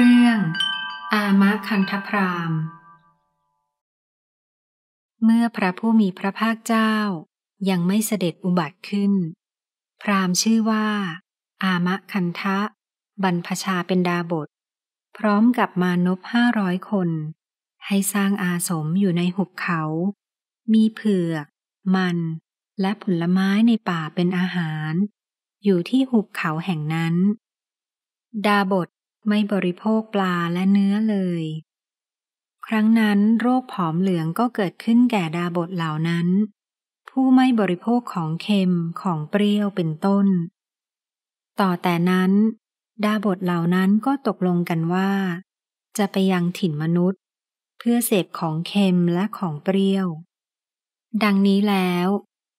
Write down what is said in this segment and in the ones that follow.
เรื่อง อามะคันธพราม เมื่อพระผู้มีพระภาคเจ้ายังไม่เสด็จอุบัติขึ้น พรามชื่อว่า อามะคันทะ บรรพชาเป็นดาบท พร้อมกับมานพห้าร้อยคน ให้สร้างอาสมอยู่ในหุบเขา มีเผือก มัน และผลไม้ในป่าเป็นอาหาร อยู่ที่หุบเขาแห่งนั้น ดาบทไม่บริโภคปลาและเนื้อเลย ครั้งนั้นโรคผอมเหลืองก็เกิดขึ้นแก่ดาบทเหล่านั้น ผู้ไม่บริโภคของเค็มของเปรี้ยวเป็นต้น ต่อแต่นั้น ดาบทเหล่านั้นก็ตกลงกันว่า จะไปยังถิ่นมนุษย์เพื่อเสพของเค็มและของเปรี้ยว ดังนี้แล้ว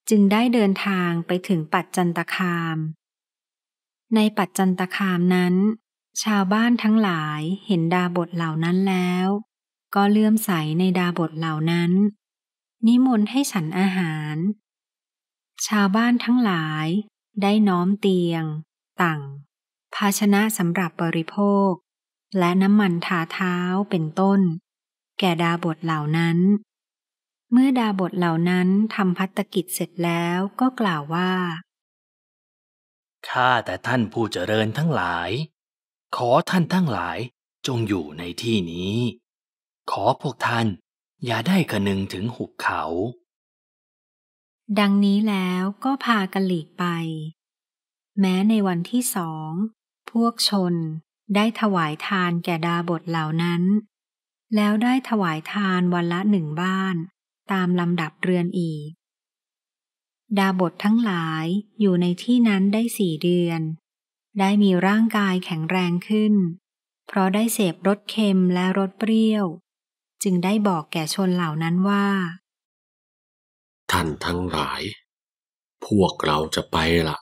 จึงได้เดินทางไปถึงปัจจันตคาม ในปัจจันตคามนั้นชาวบ้านทั้งหลายเห็นดาบทเหล่านั้นแล้วก็เลื่อมใสในดาบทเหล่านั้น นิมนต์ให้ฉันอาหาร ชาวบ้านทั้งหลายได้น้อมเตียงต่งภาชนะสำหรับบริโภค และน้ำมันทาเท้าเป็นต้น แก่ดาบทเหล่านั้น เมื่อดาบทเหล่านั้นทำพัตกิจเสร็จแล้วก็กล่าวว่าข้าแต่ท่านผู้เจริญทั้งหลายขอท่านทั้งหลายจงอยู่ในที่นี้ ขอพวกท่าน อย่าได้กระนึงถึงหุบเขา ดังนี้แล้วก็พากันหลีกไป แม้ในวันที่สอง พวกชนได้ถวายทานแก่ดาบทเหล่านั้น แล้วได้ถวายทานวันละหนึ่งบ้าน ตามลำดับเรือนอีก ดาบททั้งหลายอยู่ในที่นั้นได้สี่เดือนได้มีร่างกายแข็งแรงขึ้น เพราะได้เสพรสเค็มและรสเปรี้ยว จึงได้บอกแก่ชนเหล่านั้นว่า ท่านทั้งหลาย พวกเราจะไปละ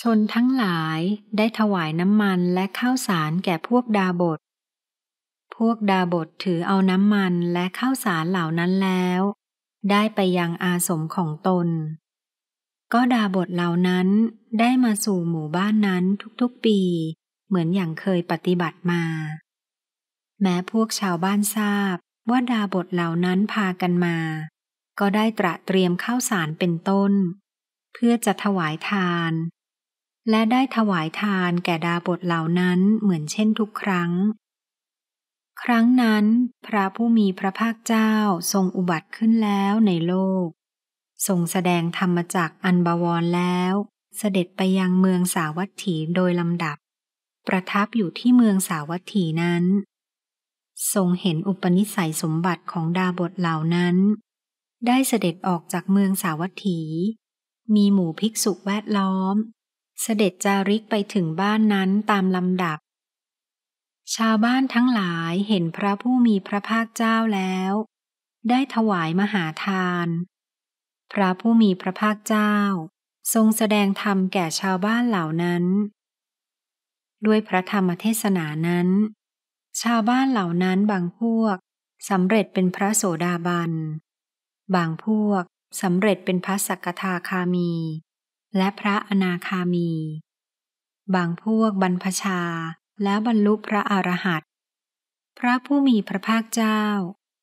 ชนทั้งหลายได้ถวายน้ำมันและข้าวสารแก่พวกดาบท พวกดาบทถือเอาน้ำมันและข้าวสารเหล่านั้นแล้ว ได้ไปยังอาสมของตนก็ดาบทเหล่านั้นได้มาสู่หมู่บ้านนั้นทุกๆ ปี เหมือนอย่างเคยปฏิบัติมา แม้พวกชาวบ้านทราบว่าดาบทเหล่านั้นพากันมา ก็ได้ตระเตรียมข้าวสารเป็นต้น เพื่อจะถวายทาน และได้ถวายทานแก่ดาบทเหล่านั้นเหมือนเช่นทุกครั้ง ครั้งนั้นพระผู้มีพระภาคเจ้าทรงอุบัติขึ้นแล้วในโลกทรงแสดงธรรมจักอันบวรแล้ว เสด็จไปยังเมืองสาวัตถีโดยลำดับ ประทับอยู่ที่เมืองสาวัตถีนั้นทรงเห็นอุปนิสัยสมบัติของดาบทเหล่านั้น ได้เสด็จออกจากเมืองสาวัตถี มีหมู่ภิกษุแวดล้อม เสด็จจาริกไปถึงบ้านนั้นตามลำดับ ชาวบ้านทั้งหลายเห็นพระผู้มีพระภาคเจ้าแล้ว ได้ถวายมหาทานพระผู้มีพระภาคเจ้าทรงแสดงธรรมแก่ชาวบ้านเหล่านั้น ด้วยพระธรรมเทศนานั้น ชาวบ้านเหล่านั้นบางพวกสำเร็จเป็นพระโสดาบัน บางพวกสำเร็จเป็นพระสักทาคามี และพระอนาคามี บางพวกบรรพชาและบรรลุพระอรหันตพระผู้มีพระภาคเจ้า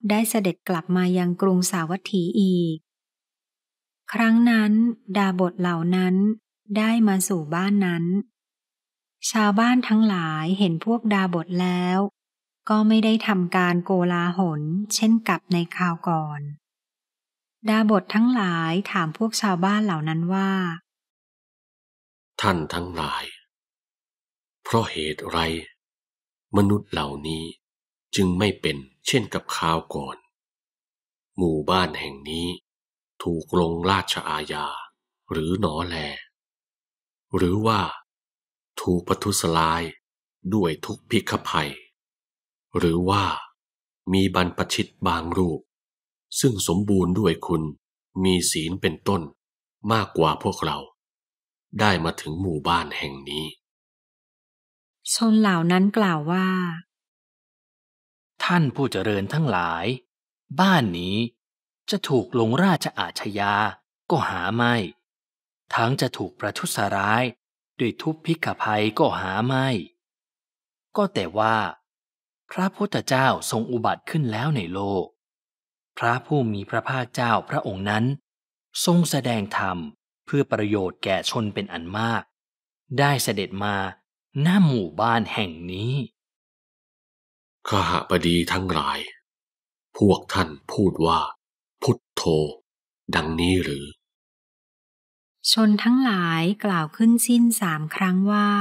ได้เสด็จกลับมายังกรุงสาวัตถีอีกครั้งนั้น ดาบทเหล่านั้นได้มาสู่บ้านนั้น ชาวบ้านทั้งหลายเห็นพวกดาบทแล้ว ก็ไม่ได้ทำการโกลาหนเช่นกับในคราวก่อน ดาบททั้งหลายถามพวกชาวบ้านเหล่านั้นว่า ท่านทั้งหลาย เพราะเหตุไร มนุษย์เหล่านี้จึงไม่เป็นเช่นกับคราวก่อน หมู่บ้านแห่งนี้ถูกลงราชอาญาหรือหนอแล หรือว่า ถูกปทุสลายด้วยทุกพิกภัย หรือว่ามีบรรพชิตบางรูป ซึ่งสมบูรณ์ด้วยคุณมีศีลเป็นต้นมากกว่าพวกเรา ได้มาถึงหมู่บ้านแห่งนี้ชนเหล่านั้นกล่าวว่า ท่านผู้เจริญทั้งหลาย บ้านนี้จะถูกลงราชอาชญาก็หาไม่ ทั้งจะถูกประทุษร้ายด้วยทุพพิกภัยก็หาไม่ ก็แต่ว่า พระพุทธเจ้าทรงอุบัติขึ้นแล้วในโลก พระผู้มีพระภาคเจ้าพระองค์นั้น ทรงแสดงธรรมเพื่อประโยชน์แก่ชนเป็นอันมาก ได้เสด็จมา หน้าหมู่บ้านแห่งนี้ข้หบดีทั้งหลาย พวกท่านพูดว่าโธดังนี้หรือ ชนทั้งหลายกล่าวขึ้นสิ้นสามครั้งว่า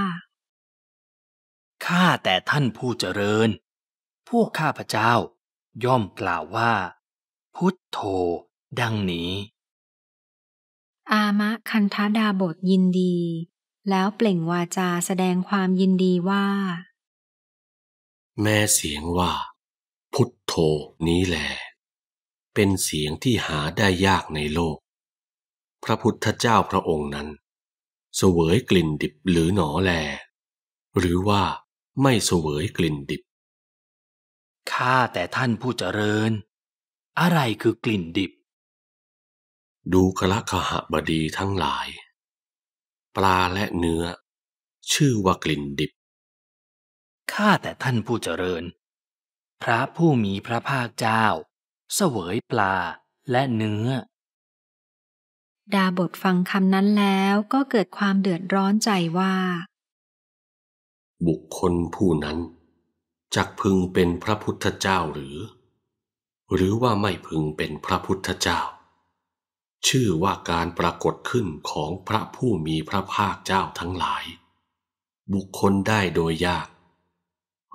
ข้าแต่ท่านผู้เจริญ พวกข้าพเจ้าย่อมกล่าวว่า พุทธโธ ดังนี้ อามะคันธดาบทยินดี แล้วเปล่งวาจาแสดงความยินดีว่า แม่เสียงว่า พุทธโธนี้แหละเป็นเสียงที่หาได้ยากในโลก พระพุทธเจ้าพระองค์นั้น เสวยกลิ่นดิบหรือหนอแล หรือว่าไม่เสวยกลิ่นดิบ ข้าแต่ท่านผู้เจริญ อะไรคือกลิ่นดิบ ดูกระคหบดีทั้งหลาย ปลาและเนื้อ ชื่อว่ากลิ่นดิบ ข้าแต่ท่านผู้เจริญ พระผู้มีพระภาคเจ้าเสวยปลาและเนื้อ ดาบทฟังคำนั้นแล้วก็เกิดความเดือดร้อนใจว่า บุคคลผู้นั้น จักพึงเป็นพระพุทธเจ้าหรือ หรือว่าไม่พึงเป็นพระพุทธเจ้า ชื่อว่าการปรากฏขึ้นของพระผู้มีพระภาคเจ้าทั้งหลาย บุคคลได้โดยยาก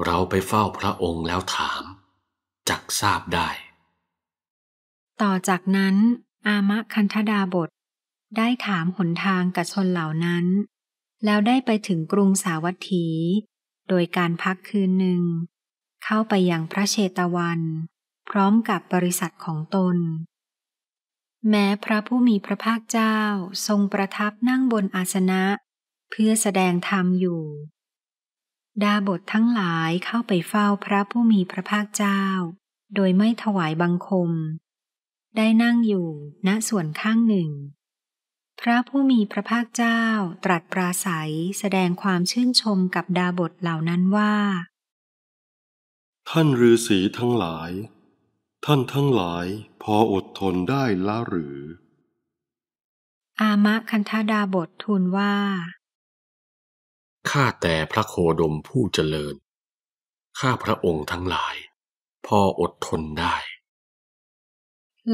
เราไปเฝ้าพระองค์แล้วถาม จักทราบได้ต่อจากนั้นอามะคันธดาบทได้ถามหนทางกับชนเหล่านั้น แล้วได้ไปถึงกรุงสาวัตถี โดยการพักคืนหนึ่ง เข้าไปยังพระเชตวัน พร้อมกับบริษัทของตน แม้พระผู้มีพระภาคเจ้าทรงประทับนั่งบนอาสนะเพื่อแสดงธรรมอยู่ ดาบททั้งหลายเข้าไปเฝ้าพระผู้มีพระภาคเจ้า โดยไม่ถวายบังคมได้นั่งอยู่ณส่วนข้างหนึ่ง พระผู้มีพระภาคเจ้าตรัสปราศัยแสดงความชื่นชมกับดาบทเหล่านั้นว่า ท่านฤาษีทั้งหลาย ท่านทั้งหลายพออดทนได้ละหรือ อามะคันธดาบททูลว่า ข้าแต่พระโคดมผู้เจริญข้าพระองค์ทั้งหลายพออดทนได้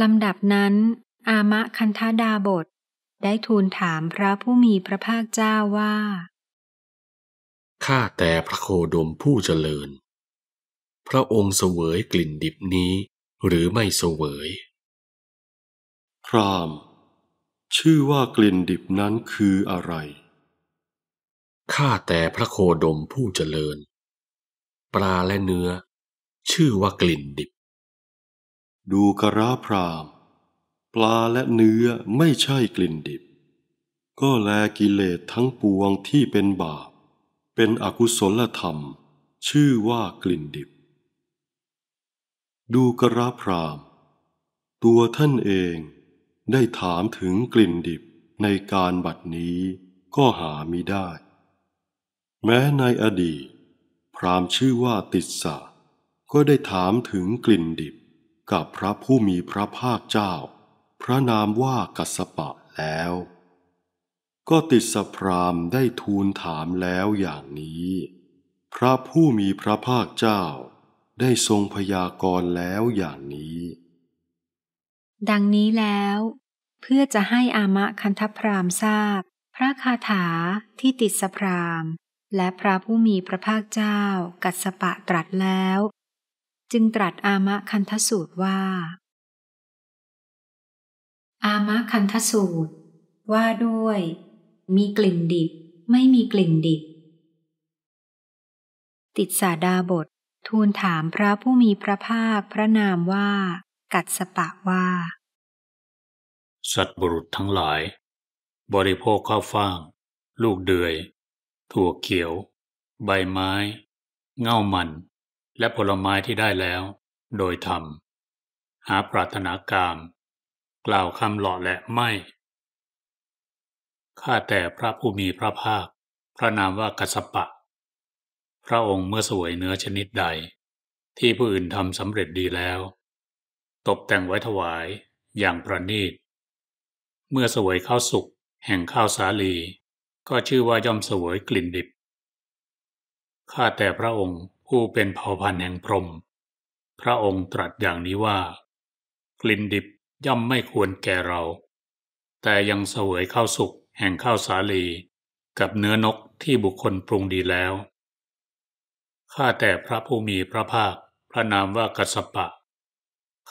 ลำดับนั้น อามะคันธดาบทได้ทูลถามพระผู้มีพระภาคเจ้าว่าข้าแต่พระโคดมผู้เจริญ พระองค์เสวยกลิ่นดิบนี้หรือไม่เสวย พรามชื่อว่ากลิ่นดิบนั้นคืออะไร ข้าแต่พระโคดมผู้เจริญ ปลาและเนื้อ ชื่อว่ากลิ่นดิบดูกราพรามปลาและเนื้อไม่ใช่กลิ่นดิบ ก็แลกิเลสทั้งปวงที่เป็นบาป เป็นอกุศลธรรมชื่อว่ากลิ่นดิบ ดูกราพรามตัวท่านเองได้ถามถึงกลิ่นดิบในการบัดนี้ก็หามิได้ แม้ในอดีตพรามชื่อว่าติสสะก็ได้ถามถึงกลิ่นดิบกับพระผู้มีพระภาคเจ้า พระนามว่ากัสปะแล้ว ก็ติสพรามได้ทูลถามแล้วอย่างนี้ พระผู้มีพระภาคเจ้า ได้ทรงพยากรณ์แล้วอย่างนี้ ดังนี้แล้ว เพื่อจะให้อามะคันธพรามทราบ พระคาถาที่ติสพรามและพระผู้มีพระภาคเจ้า กัสปะตรัสแล้วจึงตรัสอามะคันทสูตรว่า อามะคันทสูตรว่าด้วย มีกลิ่นดิบไม่มีกลิ่นดิบ ติดสาดาบท ทูลถามพระผู้มีพระภาคพระนามว่า กัดสปะว่า สัตบุรุษทั้งหลาย บริโภคข้าวฟ่าง ลูกเดือยถั่วเขียว ใบไม้ เง่ามันและผลไม้ที่ได้แล้ว โดยธรรมหาปรารถนากาม กล่าวคำหล่อและไม่ ข้าแต่พระผู้มีพระภาค พระนามว่ากัสปะ พระองค์เมื่อสวยเนื้อชนิดใด ที่ผู้อื่นทำสำเร็จดีแล้ว ตกแต่งไว้ถวายอย่างประณีต เมื่อสวยข้าวสุกแห่งข้าวสาลี ก็ชื่อว่าย่อมสวยกลิ่นดิบ ข้าแต่พระองค์ผู้เป็นเผ่าพันธุ์แห่งพรหมพระองค์ตรัสอย่างนี้ว่ากลิ่นดิบย่อมไม่ควรแก่เรา แต่ยังเสวยข้าวสุกแห่งข้าวสาลีกับเนื้อนกที่บุคคลปรุงดีแล้ว ข้าแต่พระผู้มีพระภาคพระนามว่ากัสปะ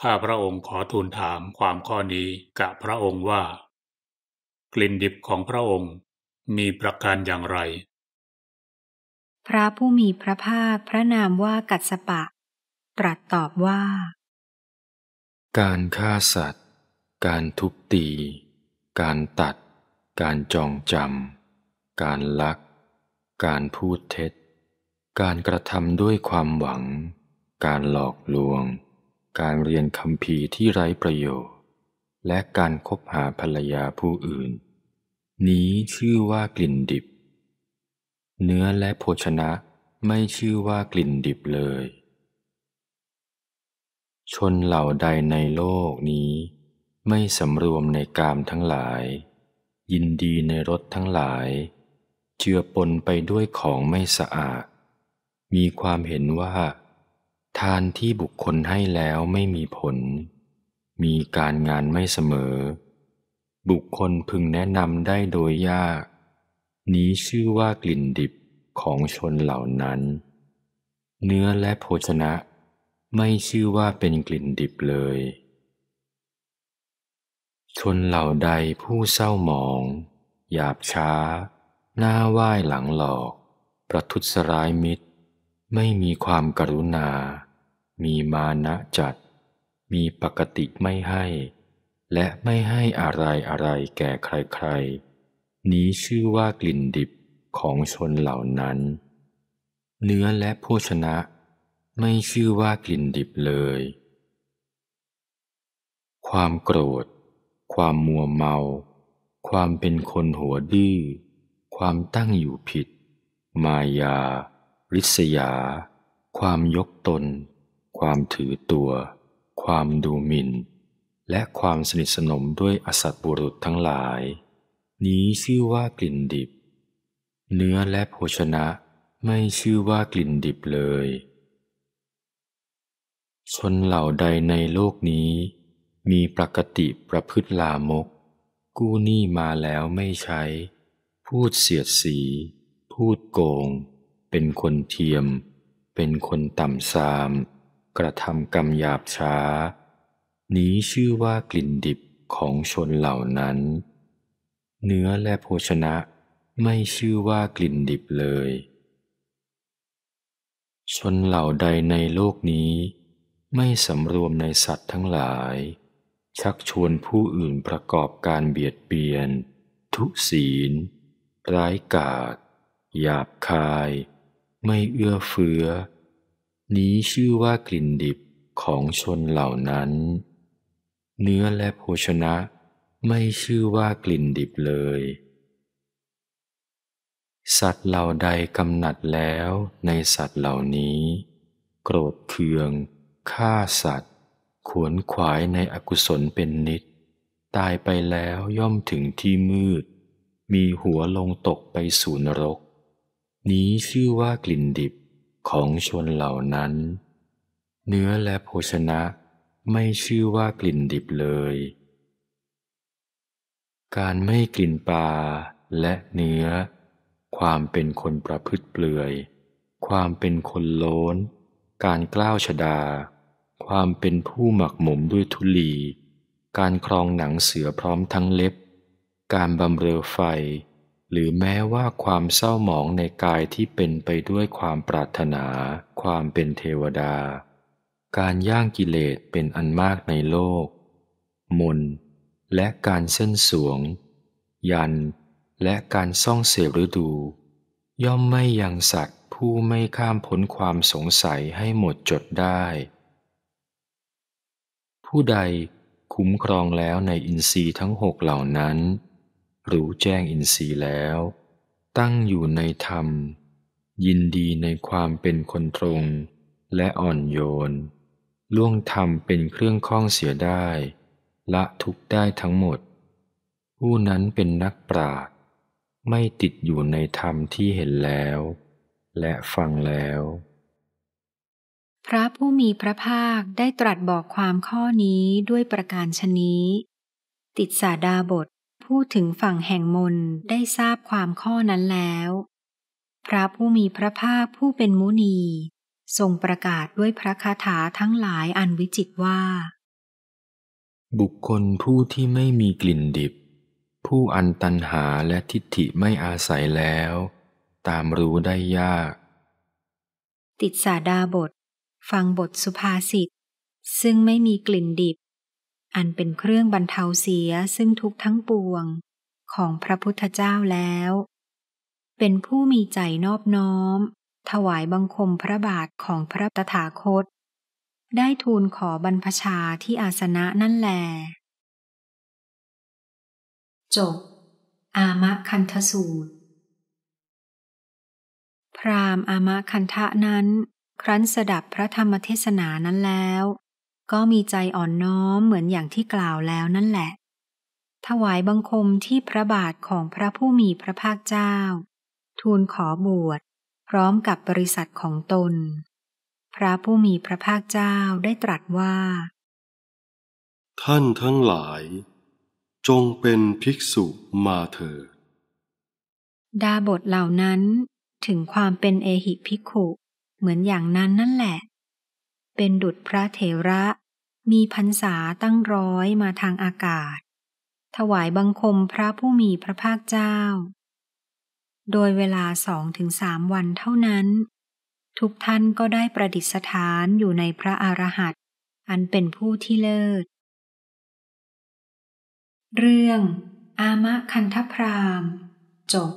ข้าพระองค์ขอทูลถามความข้อนี้กับพระองค์ว่า กลิ่นดิบของพระองค์มีประการอย่างไรพระผู้มีพระภาคพระนามว่ากัสปะ ตรัสตอบว่า การฆ่าสัตว์ การทุบตี การตัด การจองจำ การลัก การพูดเท็จ การกระทำด้วยความหวัง การหลอกลวง การเรียนคำภีที่ไร้ประโยชน์ และการคบหาภรรยาผู้อื่น นี้ชื่อว่ากลิ่นดิบเนื้อและโภชนะไม่ชื่อว่ากลิ่นดิบเลย ชนเหล่าใดในโลกนี้ ไม่สำรวมในกามทั้งหลาย ยินดีในรสทั้งหลาย เจือปนไปด้วยของไม่สะอาด มีความเห็นว่า ทานที่บุคคลให้แล้วไม่มีผล มีการงานไม่เสมอ บุคคลพึงแนะนำได้โดยยากนี้ชื่อว่ากลิ่นดิบของชนเหล่านั้น เนื้อและโภชนะไม่ชื่อว่าเป็นกลิ่นดิบเลย ชนเหล่าใดผู้เศร้าหมอง หยาบช้า หน้าไหว้หลังหลอก ประทุษร้ายมิตร ไม่มีความกรุณา มีมานะจัด มีปกติไม่ให้ และไม่ให้อะไรอะไรแก่ใคร ๆนี้ชื่อว่ากลิ่นดิบของชนเหล่านั้น เนื้อและโภชนะไม่ชื่อว่ากลิ่นดิบเลย ความโกรธ ความมัวเมา ความเป็นคนหัวดื้อความตั้งอยู่ผิด มายา ริษยา ความยกตน ความถือตัว ความดูหมิ่น และความสนิทสนมด้วยอสัตบุรุษทั้งหลายนี้ชื่อว่ากลิ่นดิบ เนื้อและโภชนะไม่ชื่อว่ากลิ่นดิบเลยชนเหล่าใดในโลกนี้ มีปกติประพฤติลามก กู้หนี้มาแล้วไม่ใช้ พูดเสียดสี พูดโกง เป็นคนเทียม เป็นคนต่ำทราม กระทำกรรมหยาบช้านี้ชื่อว่ากลิ่นดิบของชนเหล่านั้นเนื้อและโภชนะไม่ชื่อว่ากลิ่นดิบเลย ชนเหล่าใดในโลกนี้ ไม่สำรวมในสัตว์ทั้งหลาย ชักชวนผู้อื่นประกอบการเบียดเบียน ทุศีลร้ายกาศหยาบคาย ไม่เอื้อเฟื้อนี้ชื่อว่ากลิ่นดิบของชนเหล่านั้น เนื้อและโภชนะไม่ชื่อว่ากลิ่นดิบเลย สัตว์เหล่าใดกำหนัดแล้วในสัตว์เหล่านี้ โกรธเคืองฆ่าสัตว์ ขวนขวายในอกุศลเป็นนิด ตายไปแล้วย่อมถึงที่มืด มีหัวลงตกไปสู่นรก นี้ชื่อว่ากลิ่นดิบของชนเหล่านั้น เนื้อและโภชนะไม่ชื่อว่ากลิ่นดิบเลยการไม่กินปลาและเนื้อ ความเป็นคนประพฤติเปลือย ความเป็นคนโลนการกล้าวชดา ความเป็นผู้หมักหมมด้วยทุลี การครองหนังเสือพร้อมทั้งเล็บ การบำเรอไฟ หรือแม้ว่าความเศร้าหมองในกายที่เป็นไปด้วยความปรารถนา ความเป็นเทวดา การย่างกิเลสเป็นอันมากในโลก มนและการเส้นสวง ยันและการซ่องเสพฤดู ย่อมไม่ยังสัตว์ผู้ไม่ข้ามพ้นความสงสัยให้หมดจดได้ ผู้ใดคุ้มครองแล้วในอินทรีย์ทั้งหกเหล่านั้นรู้แจ้งอินทรีย์แล้ว ตั้งอยู่ในธรรม ยินดีในความเป็นคนตรง และอ่อนโยน ล่วงธรรมเป็นเครื่องข้องเสียได้ละทุกได้ทั้งหมด ผู้นั้นเป็นนักปราดไม่ติดอยู่ในธรรมที่เห็นแล้ว และฟังแล้ว พระผู้มีพระภาคได้ตรัสบอกความข้อนี้ด้วยประการชนี้ ติดสาดาบทพูดถึงฝั่งแห่งมนได้ทราบความข้อนั้นแล้ว พระผู้มีพระภาคผู้เป็นมุนีทรงประกาศด้วยพระคาถาทั้งหลายอันวิจิตว่าบุคคลผู้ที่ไม่มีกลิ่นดิบ ผู้อันตันหาและทิฏฐิไม่อาศัยแล้ว ตามรู้ได้ยาก ติดสาดาบท ฟังบทสุภาษิต ซึ่งไม่มีกลิ่นดิบ อันเป็นเครื่องบรรเทาเสียซึ่งทุกทั้งปวงของพระพุทธเจ้าแล้ว เป็นผู้มีใจนอบน้อม ถวายบังคมพระบาทของพระตถาคตได้ทูลขอบรรพชาที่อาสนะนั่นแลจบอามะคันทสูตร พรามอามะคันทะนั้น ครั้นสดับพระธรรมเทศนานั้นแล้ว ก็มีใจอ่อนน้อมเหมือนอย่างที่กล่าวแล้วนั่นแหละถวายบังคมที่พระบาทของพระผู้มีพระภาคเจ้า ทูลขอบวช พร้อมกับบริษัทของตนพระผู้มีพระภาคเจ้าได้ตรัสว่า ท่านทั้งหลาย จงเป็นภิกษุมาเถิดดาบทเหล่านั้น ถึงความเป็นเอหิภิกขุเหมือนอย่างนั้นนั่นแหละ เป็นดุจพระเถระ มีพรรษาตั้งร้อยมาทางอากาศ ถวายบังคมพระผู้มีพระภาคเจ้า โดยเวลาสองถึงสามวันเท่านั้นทุกท่านก็ได้ประดิษฐานอยู่ในพระอรหันต์อันเป็นผู้ที่เลิศ เรื่อง อามะคันธพราม จบ